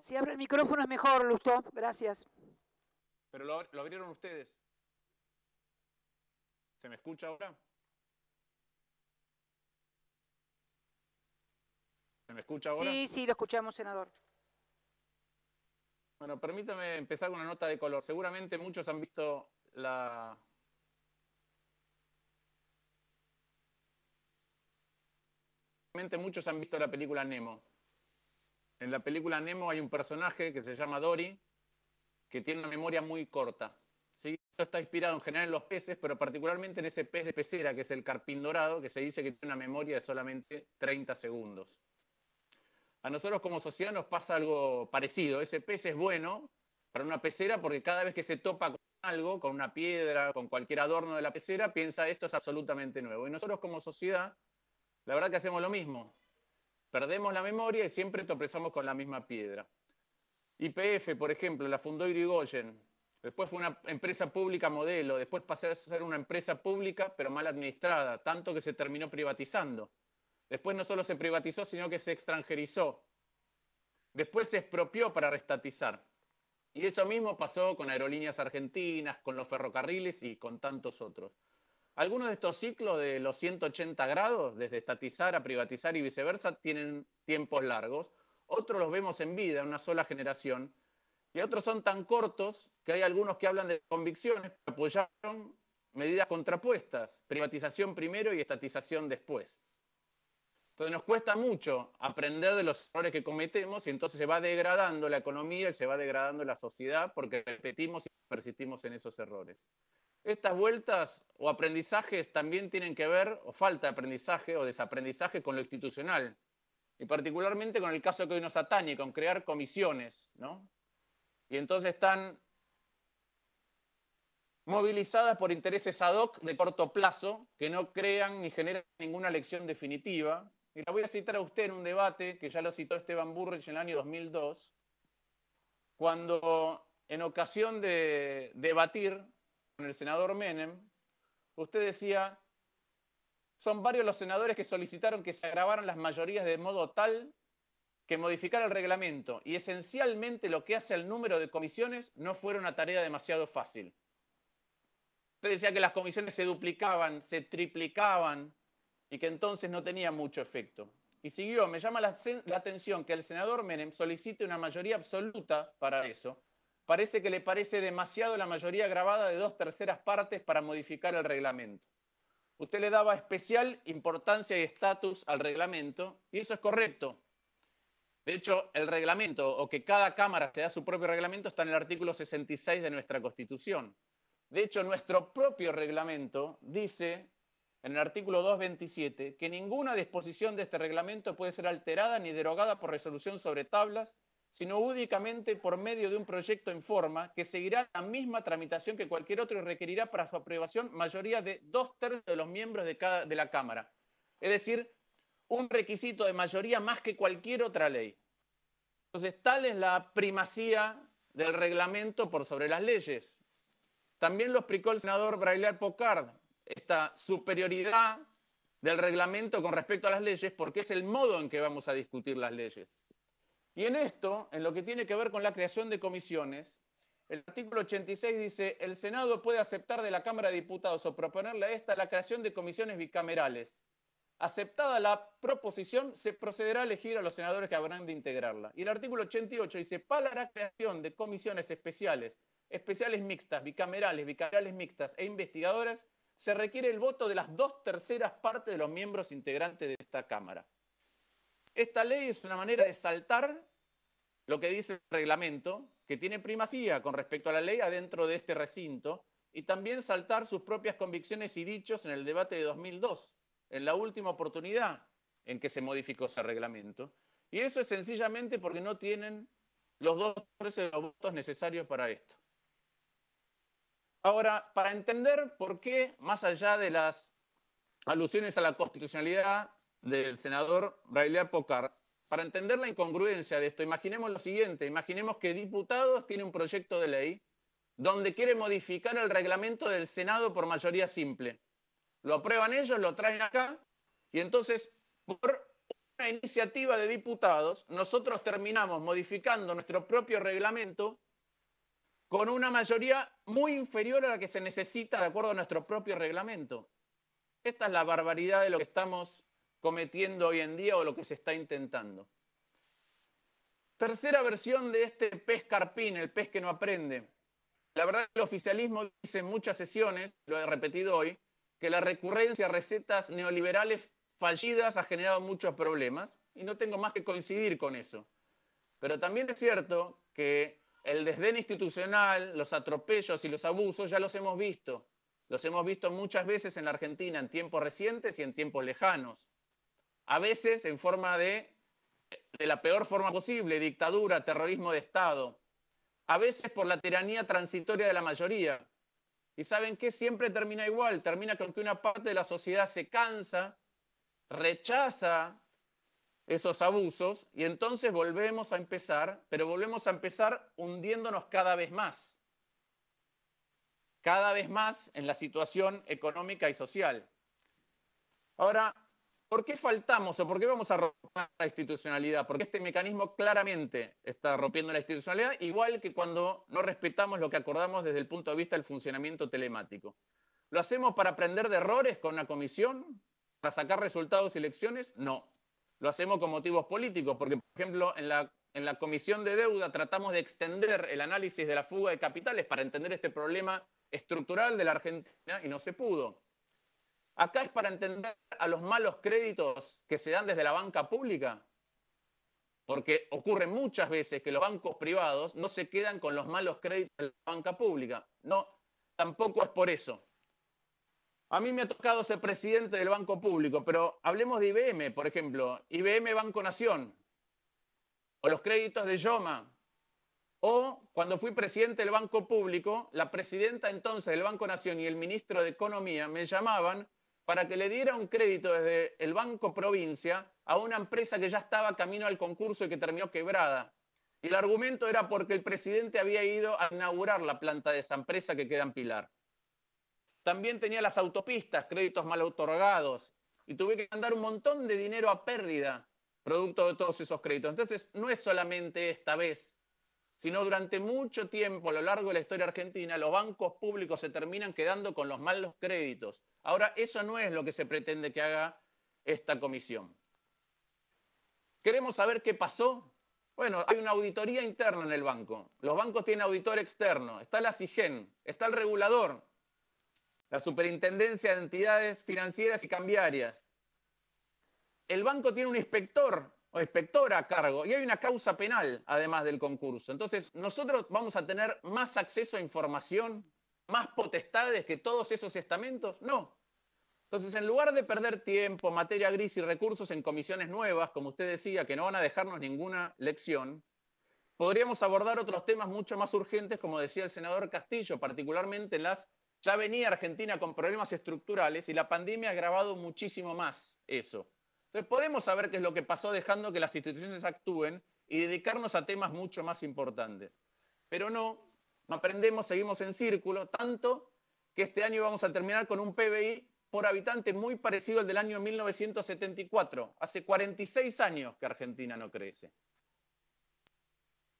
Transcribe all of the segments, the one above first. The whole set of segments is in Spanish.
Si abre el micrófono es mejor, Lusto. Gracias. Pero lo, lo abrieron ustedes. ¿Se me escucha ahora? ¿Se me escucha ahora? Sí, sí, lo escuchamos, senador. Bueno, permítame empezar con una nota de color. Seguramente muchos han visto la... Seguramente muchos han visto la película Nemo. En la película Nemo hay un personaje que se llama Dory, que tiene una memoria muy corta. Esto está inspirado en general en los peces, pero particularmente en ese pez de pecera, que es el carpín dorado, que se dice que tiene una memoria de solamente 30 segundos. A nosotros como sociedad nos pasa algo parecido. Ese pez es bueno para una pecera porque cada vez que se topa con algo, con una piedra, con cualquier adorno de la pecera, piensa esto es absolutamente nuevo. Y nosotros como sociedad, la verdad que hacemos lo mismo. Perdemos la memoria y siempre tropezamos con la misma piedra. YPF, por ejemplo, la fundó Irigoyen. Después fue una empresa pública modelo, después pasó a ser una empresa pública pero mal administrada, tanto que se terminó privatizando. Después no solo se privatizó, sino que se extranjerizó. Después se expropió para restatizar. Y eso mismo pasó con aerolíneas argentinas, con los ferrocarriles y con tantos otros. Algunos de estos ciclos de los 180 grados, desde estatizar a privatizar y viceversa, tienen tiempos largos. Otros los vemos en vida, en una sola generación. Y otros son tan cortos que hay algunos que hablan de convicciones, que apoyaron medidas contrapuestas, privatización primero y estatización después. Entonces nos cuesta mucho aprender de los errores que cometemos y entonces se va degradando la economía y se va degradando la sociedad porque repetimos y persistimos en esos errores estas vueltas o aprendizajes también tienen que ver, o falta de aprendizaje o desaprendizaje con lo institucional, y particularmente con el caso que hoy nos atañe, con crear comisiones, ¿no? Y entonces están movilizadas por intereses ad hoc de corto plazo que no crean ni generan ninguna lección definitiva. Y la voy a citar a usted en un debate que ya lo citó Esteban Burrich en el año 2002, cuando en ocasión de debatir con el senador Menem, usted decía, son varios los senadores que solicitaron que se agravaran las mayorías de modo tal que modificar el reglamento y esencialmente lo que hace al número de comisiones no fuera una tarea demasiado fácil. Usted decía que las comisiones se duplicaban, se triplicaban y que entonces no tenía mucho efecto. Y siguió, me llama la atención que el senador Menem solicite una mayoría absoluta para eso, parece que le parece demasiado la mayoría grabada de dos terceras partes para modificar el reglamento. Usted le daba especial importancia y estatus al reglamento, y eso es correcto. De hecho, el reglamento, o que cada Cámara se da su propio reglamento, está en el artículo 66 de nuestra Constitución. De hecho, nuestro propio reglamento dice, en el artículo 227, que ninguna disposición de este reglamento puede ser alterada ni derogada por resolución sobre tablas sino únicamente por medio de un proyecto en forma que seguirá la misma tramitación que cualquier otro y requerirá para su aprobación mayoría de dos tercios de los miembros de, cada, de la Cámara. Es decir, un requisito de mayoría más que cualquier otra ley. Entonces, tal es la primacía del reglamento por sobre las leyes. También lo explicó el senador Braillear Pocard, esta superioridad del reglamento con respecto a las leyes, porque es el modo en que vamos a discutir las leyes. Y en esto, en lo que tiene que ver con la creación de comisiones, el artículo 86 dice, el Senado puede aceptar de la Cámara de Diputados o proponerle a esta la creación de comisiones bicamerales. Aceptada la proposición, se procederá a elegir a los senadores que habrán de integrarla. Y el artículo 88 dice, para la creación de comisiones especiales, especiales mixtas, bicamerales, bicamerales mixtas e investigadoras, se requiere el voto de las dos terceras partes de los miembros integrantes de esta Cámara. Esta ley es una manera de saltar lo que dice el reglamento, que tiene primacía con respecto a la ley adentro de este recinto, y también saltar sus propias convicciones y dichos en el debate de 2002, en la última oportunidad en que se modificó ese reglamento. Y eso es sencillamente porque no tienen los dos tercios de los votos necesarios para esto. Ahora, para entender por qué, más allá de las alusiones a la constitucionalidad del senador Raylea Pocar. para entender la incongruencia de esto, imaginemos lo siguiente, imaginemos que diputados tiene un proyecto de ley donde quiere modificar el reglamento del Senado por mayoría simple. Lo aprueban ellos, lo traen acá, y entonces, por una iniciativa de diputados, nosotros terminamos modificando nuestro propio reglamento con una mayoría muy inferior a la que se necesita de acuerdo a nuestro propio reglamento. Esta es la barbaridad de lo que estamos cometiendo hoy en día o lo que se está intentando. Tercera versión de este pez carpín, el pez que no aprende. La verdad, el oficialismo dice en muchas sesiones, lo he repetido hoy, que la recurrencia a recetas neoliberales fallidas ha generado muchos problemas, y no tengo más que coincidir con eso. Pero también es cierto que el desdén institucional, los atropellos y los abusos ya los hemos visto. Los hemos visto muchas veces en la Argentina, en tiempos recientes y en tiempos lejanos a veces en forma de, de la peor forma posible, dictadura, terrorismo de Estado, a veces por la tiranía transitoria de la mayoría. Y saben que siempre termina igual, termina con que una parte de la sociedad se cansa, rechaza esos abusos y entonces volvemos a empezar, pero volvemos a empezar hundiéndonos cada vez más, cada vez más en la situación económica y social. Ahora, ¿Por qué faltamos o por qué vamos a romper la institucionalidad? Porque este mecanismo claramente está rompiendo la institucionalidad, igual que cuando no respetamos lo que acordamos desde el punto de vista del funcionamiento telemático. ¿Lo hacemos para aprender de errores con una comisión? ¿Para sacar resultados y lecciones? No. Lo hacemos con motivos políticos, porque, por ejemplo, en la, en la comisión de deuda tratamos de extender el análisis de la fuga de capitales para entender este problema estructural de la Argentina y no se pudo. Acá es para entender a los malos créditos que se dan desde la banca pública, porque ocurre muchas veces que los bancos privados no se quedan con los malos créditos de la banca pública. No, tampoco es por eso. A mí me ha tocado ser presidente del Banco Público, pero hablemos de IBM, por ejemplo, IBM Banco Nación, o los créditos de Yoma, o cuando fui presidente del Banco Público, la presidenta entonces del Banco Nación y el ministro de Economía me llamaban para que le diera un crédito desde el Banco Provincia a una empresa que ya estaba camino al concurso y que terminó quebrada. Y el argumento era porque el presidente había ido a inaugurar la planta de esa empresa que queda en Pilar. También tenía las autopistas, créditos mal otorgados, y tuve que mandar un montón de dinero a pérdida producto de todos esos créditos. Entonces, no es solamente esta vez sino durante mucho tiempo a lo largo de la historia argentina los bancos públicos se terminan quedando con los malos créditos. Ahora, eso no es lo que se pretende que haga esta comisión. ¿Queremos saber qué pasó? Bueno, hay una auditoría interna en el banco. Los bancos tienen auditor externo. Está la CIGEN, está el regulador, la Superintendencia de Entidades Financieras y Cambiarias. El banco tiene un inspector o inspector a cargo y hay una causa penal además del concurso. Entonces, nosotros vamos a tener más acceso a información, más potestades que todos esos estamentos. No. Entonces, en lugar de perder tiempo, materia gris y recursos en comisiones nuevas, como usted decía, que no van a dejarnos ninguna lección, podríamos abordar otros temas mucho más urgentes, como decía el senador Castillo, particularmente las... Ya venía Argentina con problemas estructurales y la pandemia ha agravado muchísimo más eso. Entonces podemos saber qué es lo que pasó dejando que las instituciones actúen y dedicarnos a temas mucho más importantes. Pero no, no aprendemos, seguimos en círculo, tanto que este año vamos a terminar con un PBI por habitante muy parecido al del año 1974. Hace 46 años que Argentina no crece.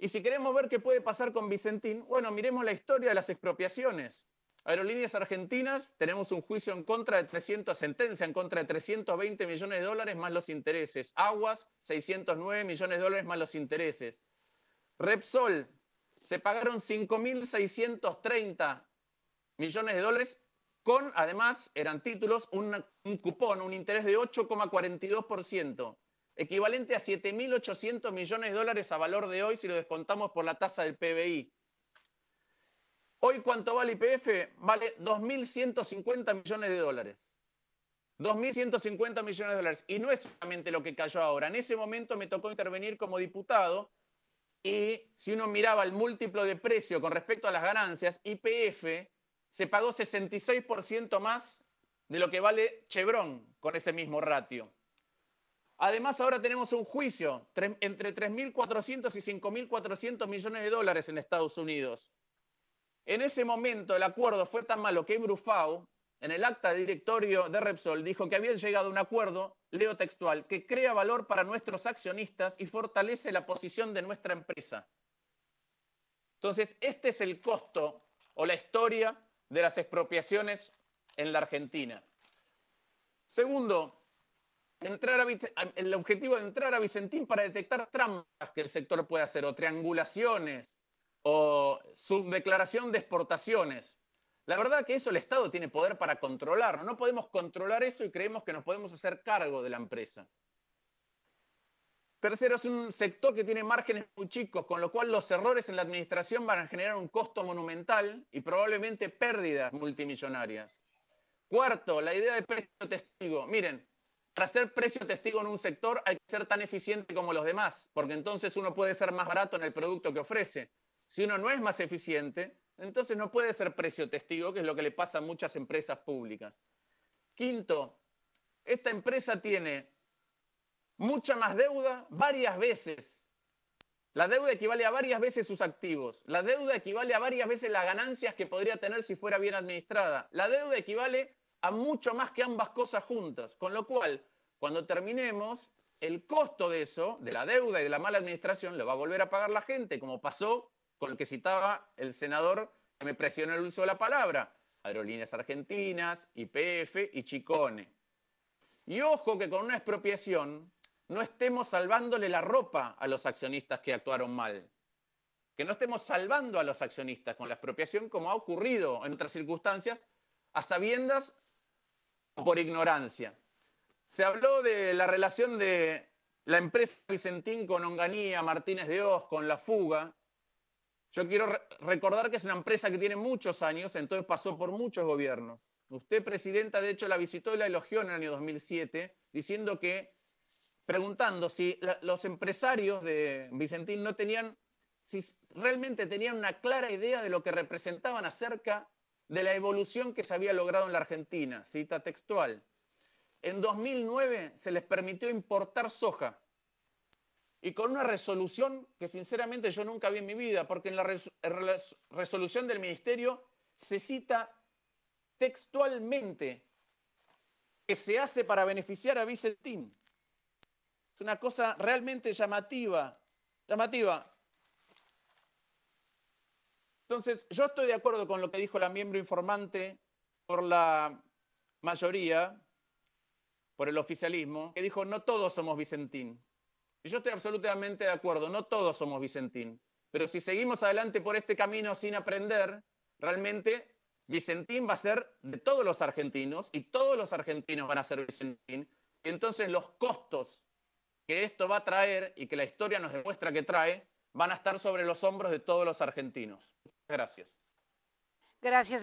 Y si queremos ver qué puede pasar con Vicentín, bueno, miremos la historia de las expropiaciones. Aerolíneas Argentinas, tenemos un juicio en contra de 300, sentencia en contra de 320 millones de dólares más los intereses. Aguas, 609 millones de dólares más los intereses. Repsol, se pagaron 5.630 millones de dólares con, además, eran títulos, un, cupón, un interés de 8,42%, equivalente a 7.800 millones de dólares a valor de hoy si lo descontamos por la tasa del PBI. Hoy, ¿cuánto vale IPF? Vale 2.150 millones de dólares. 2.150 millones de dólares. Y no es solamente lo que cayó ahora. En ese momento me tocó intervenir como diputado y si uno miraba el múltiplo de precio con respecto a las ganancias, IPF se pagó 66% más de lo que vale Chevron con ese mismo ratio. Además, ahora tenemos un juicio entre 3.400 y 5.400 millones de dólares en Estados Unidos. En ese momento el acuerdo fue tan malo que Brufau, en el acta de directorio de Repsol, dijo que habían llegado a un acuerdo, leo textual, que crea valor para nuestros accionistas y fortalece la posición de nuestra empresa. Entonces, este es el costo o la historia de las expropiaciones en la Argentina. Segundo, entrar el objetivo de entrar a Vicentín para detectar trampas que el sector puede hacer o triangulaciones o su declaración de exportaciones. La verdad que eso el Estado tiene poder para controlarlo. No podemos controlar eso y creemos que nos podemos hacer cargo de la empresa. Tercero, es un sector que tiene márgenes muy chicos, con lo cual los errores en la administración van a generar un costo monumental y probablemente pérdidas multimillonarias. Cuarto, la idea de precio testigo. Miren, para ser precio testigo en un sector hay que ser tan eficiente como los demás, porque entonces uno puede ser más barato en el producto que ofrece. Si uno no es más eficiente, entonces no puede ser precio testigo, que es lo que le pasa a muchas empresas públicas. Quinto, esta empresa tiene mucha más deuda varias veces. La deuda equivale a varias veces sus activos. La deuda equivale a varias veces las ganancias que podría tener si fuera bien administrada. La deuda equivale a mucho más que ambas cosas juntas. Con lo cual, cuando terminemos, el costo de eso, de la deuda y de la mala administración, lo va a volver a pagar la gente, como pasó con el que citaba el senador que me presionó el uso de la palabra. Aerolíneas Argentinas, IPF y Chicone. Y ojo que con una expropiación no estemos salvándole la ropa a los accionistas que actuaron mal. Que no estemos salvando a los accionistas con la expropiación como ha ocurrido en otras circunstancias, a sabiendas o por ignorancia. Se habló de la relación de la empresa Vicentín con Onganía, Martínez de Oz, con la fuga, yo quiero recordar que es una empresa que tiene muchos años, entonces pasó por muchos gobiernos. Usted, presidenta, de hecho, la visitó y la elogió en el año 2007, diciendo que, preguntando si los empresarios de Vicentín no tenían, si realmente tenían una clara idea de lo que representaban acerca de la evolución que se había logrado en la Argentina, cita textual. En 2009 se les permitió importar soja y con una resolución que sinceramente yo nunca vi en mi vida, porque en la resolución del ministerio se cita textualmente que se hace para beneficiar a Vicentín. Es una cosa realmente llamativa, llamativa. Entonces, yo estoy de acuerdo con lo que dijo la miembro informante por la mayoría, por el oficialismo, que dijo, no todos somos Vicentín yo estoy absolutamente de acuerdo, no todos somos Vicentín, pero si seguimos adelante por este camino sin aprender, realmente Vicentín va a ser de todos los argentinos y todos los argentinos van a ser Vicentín. Y entonces los costos que esto va a traer y que la historia nos demuestra que trae van a estar sobre los hombros de todos los argentinos. Gracias. Gracias,